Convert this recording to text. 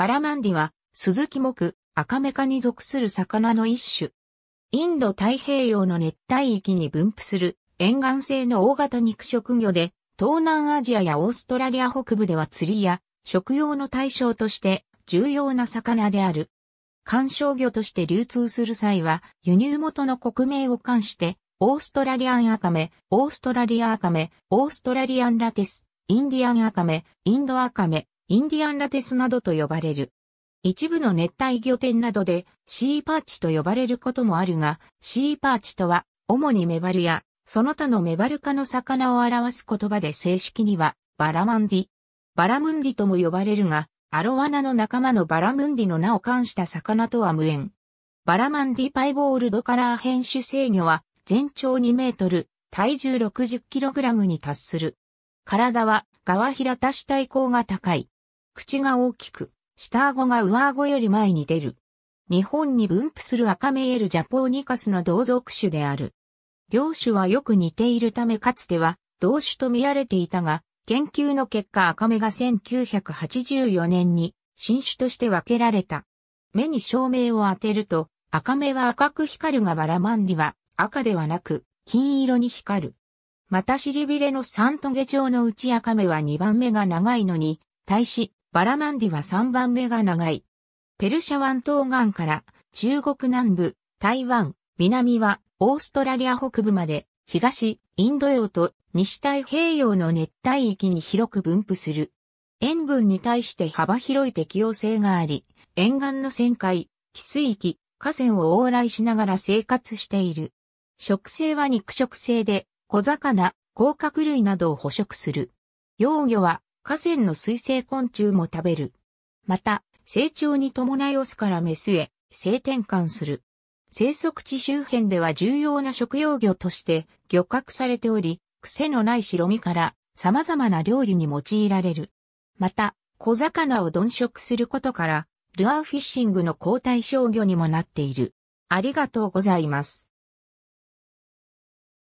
バラマンディは、鈴木木、赤メカに属する魚の一種。インド太平洋の熱帯域に分布する沿岸性の大型肉食魚で、東南アジアやオーストラリア北部では釣りや食用の対象として重要な魚である。観賞魚として流通する際は、輸入元の国名を冠して、オーストラリアンアカメ、オーストラリアアカメ、オーストラリアンラテス、インディアンアカメ、インドアカメ、インディアンラテスなどと呼ばれる。一部の熱帯魚店などでシーパーチと呼ばれることもあるが、シーパーチとは主にメバルやその他のメバル科の魚を表す言葉で正式にはバラマンディ。バラムンディとも呼ばれるが、アロワナの仲間のバラムンディの名を冠した魚とは無縁。バラマンディパイボールドカラー変種制御は全長2メートル、体重6 0ラムに達する。体は側平多種体高が高い。口が大きく、下顎が上顎より前に出る。日本に分布する赤メエルジャポーニカスの同族種である。両種はよく似ているためかつては同種と見られていたが、研究の結果赤目が1984年に新種として分けられた。目に照明を当てると赤目は赤く光るがバラマンディは赤ではなく金色に光る。また尻びれのントゲ状のうち赤目は2番目が長いのに、対しバラマンディは3番目が長い。ペルシャ湾東岸から中国南部、台湾、南はオーストラリア北部まで、東、インド洋と西太平洋の熱帯域に広く分布する。塩分に対して幅広い適応性があり、沿岸の旋回、汽水域、河川を往来しながら生活している。食性は肉食性で、小魚、甲殻類などを捕食する。幼魚は河川の水生昆虫も食べる。また、成長に伴いオスからメスへ性転換する。生息地周辺では重要な食用魚として漁獲されており、癖のない白身から様々な料理に用いられる。また、小魚を鈍食することから、ルアーフィッシングの交代商魚にもなっている。ありがとうございます。